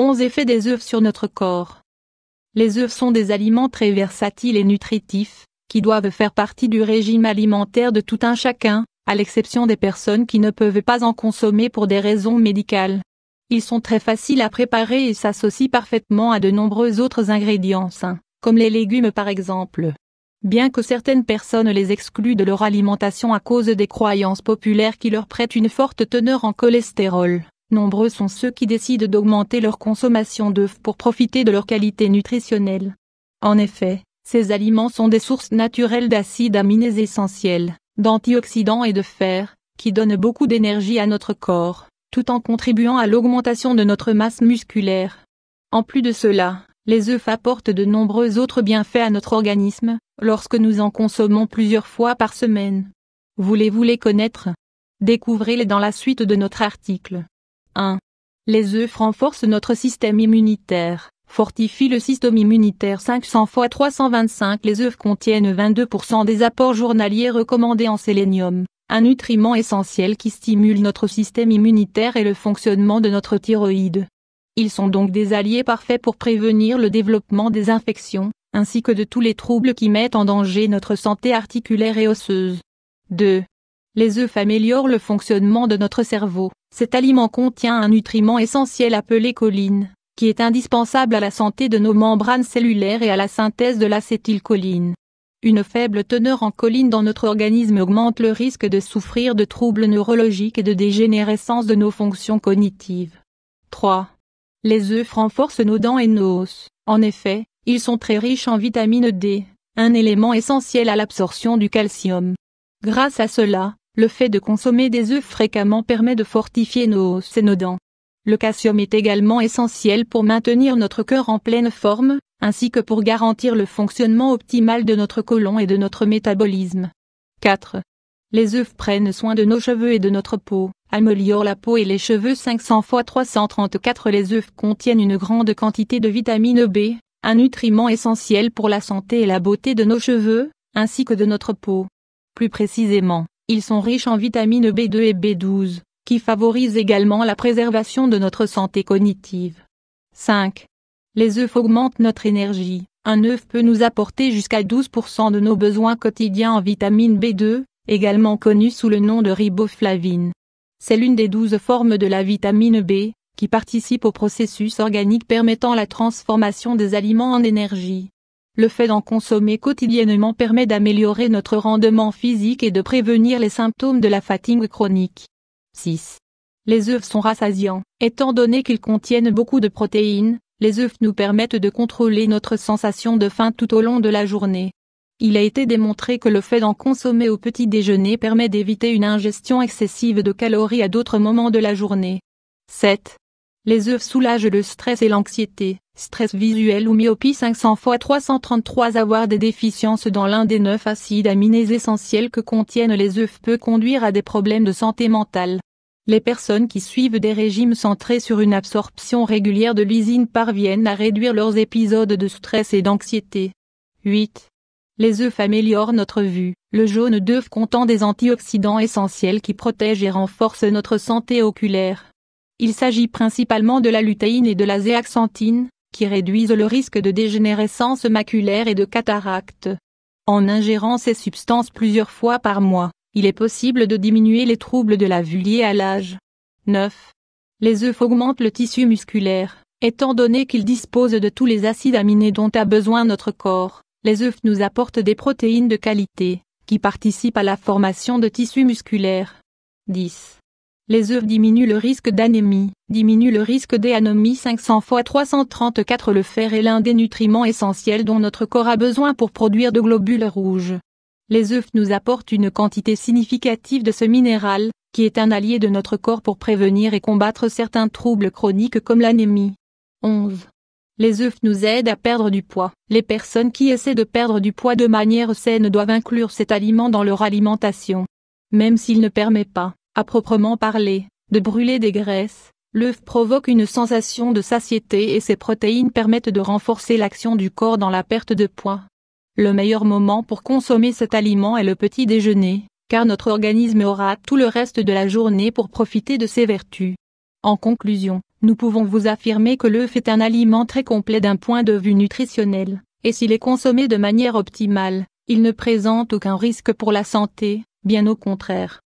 11 effets des œufs sur notre corps. Les œufs sont des aliments très versatiles et nutritifs, qui doivent faire partie du régime alimentaire de tout un chacun, à l'exception des personnes qui ne peuvent pas en consommer pour des raisons médicales. Ils sont très faciles à préparer et s'associent parfaitement à de nombreux autres ingrédients comme les légumes par exemple. Bien que certaines personnes les excluent de leur alimentation à cause des croyances populaires qui leur prêtent une forte teneur en cholestérol, Nombreux sont ceux qui décident d'augmenter leur consommation d'œufs pour profiter de leur qualité nutritionnelle. En effet, ces aliments sont des sources naturelles d'acides aminés essentiels, d'antioxydants et de fer, qui donnent beaucoup d'énergie à notre corps, tout en contribuant à l'augmentation de notre masse musculaire. En plus de cela, les œufs apportent de nombreux autres bienfaits à notre organisme, lorsque nous en consommons plusieurs fois par semaine. Voulez-vous les connaître Découvrez-les dans la suite de notre article. 1. Les œufs renforcent notre système immunitaire, fortifient le système immunitaire 500 fois 325. Les œufs contiennent 22% des apports journaliers recommandés en sélénium, un nutriment essentiel qui stimule notre système immunitaire et le fonctionnement de notre thyroïde. Ils sont donc des alliés parfaits pour prévenir le développement des infections, ainsi que de tous les troubles qui mettent en danger notre santé articulaire et osseuse. 2. Les œufs améliorent le fonctionnement de notre cerveau. Cet aliment contient un nutriment essentiel appelé choline, qui est indispensable à la santé de nos membranes cellulaires et à la synthèse de l'acétylcholine. Une faible teneur en choline dans notre organisme augmente le risque de souffrir de troubles neurologiques et de dégénérescence de nos fonctions cognitives. 3. Les œufs renforcent nos dents et nos os. En effet, ils sont très riches en vitamine D, un élément essentiel à l'absorption du calcium. Grâce à cela, le fait de consommer des œufs fréquemment permet de fortifier nos os et nos dents. Le calcium est également essentiel pour maintenir notre cœur en pleine forme, ainsi que pour garantir le fonctionnement optimal de notre côlon et de notre métabolisme. 4. Les œufs prennent soin de nos cheveux et de notre peau, améliorent la peau et les cheveux 500 x 334 Les œufs contiennent une grande quantité de vitamine B, un nutriment essentiel pour la santé et la beauté de nos cheveux, ainsi que de notre peau. Plus précisément, ils sont riches en vitamines B2 et B12, qui favorisent également la préservation de notre santé cognitive. 5. Les œufs augmentent notre énergie. Un œuf peut nous apporter jusqu'à 12% de nos besoins quotidiens en vitamine B2, également connue sous le nom de riboflavine. C'est l'une des douze formes de la vitamine B, qui participe au processus organique permettant la transformation des aliments en énergie. Le fait d'en consommer quotidiennement permet d'améliorer notre rendement physique et de prévenir les symptômes de la fatigue chronique. 6. Les œufs sont rassasiants, étant donné qu'ils contiennent beaucoup de protéines, les œufs nous permettent de contrôler notre sensation de faim tout au long de la journée. Il a été démontré que le fait d'en consommer au petit déjeuner permet d'éviter une ingestion excessive de calories à d'autres moments de la journée. 7. Les œufs soulagent le stress et l'anxiété. Stress visuel ou myopie 500 fois 333 Avoir des déficiences dans l'un des neuf acides aminés essentiels que contiennent les œufs peut conduire à des problèmes de santé mentale. Les personnes qui suivent des régimes centrés sur une absorption régulière de l'usine parviennent à réduire leurs épisodes de stress et d'anxiété. 8. Les œufs améliorent notre vue. Le jaune d'œuf contient des antioxydants essentiels qui protègent et renforcent notre santé oculaire. Il s'agit principalement de la lutéine et de la zéaxanthine, qui réduisent le risque de dégénérescence maculaire et de cataracte. En ingérant ces substances plusieurs fois par mois, il est possible de diminuer les troubles de la vue liés à l'âge. 9. Les œufs augmentent le tissu musculaire. Étant donné qu'ils disposent de tous les acides aminés dont a besoin notre corps, les œufs nous apportent des protéines de qualité, qui participent à la formation de tissus musculaires. 10. Les œufs diminuent le risque d'anémie, diminuent le risque d'anémie 500 fois 334 Le fer est l'un des nutriments essentiels dont notre corps a besoin pour produire de globules rouges. Les œufs nous apportent une quantité significative de ce minéral, qui est un allié de notre corps pour prévenir et combattre certains troubles chroniques comme l'anémie. 11. Les œufs nous aident à perdre du poids. Les personnes qui essaient de perdre du poids de manière saine doivent inclure cet aliment dans leur alimentation. Même s'il ne permet pas à proprement parler, de brûler des graisses, l'œuf provoque une sensation de satiété et ses protéines permettent de renforcer l'action du corps dans la perte de poids. Le meilleur moment pour consommer cet aliment est le petit déjeuner, car notre organisme aura tout le reste de la journée pour profiter de ses vertus. En conclusion, nous pouvons vous affirmer que l'œuf est un aliment très complet d'un point de vue nutritionnel, et s'il est consommé de manière optimale, il ne présente aucun risque pour la santé, bien au contraire.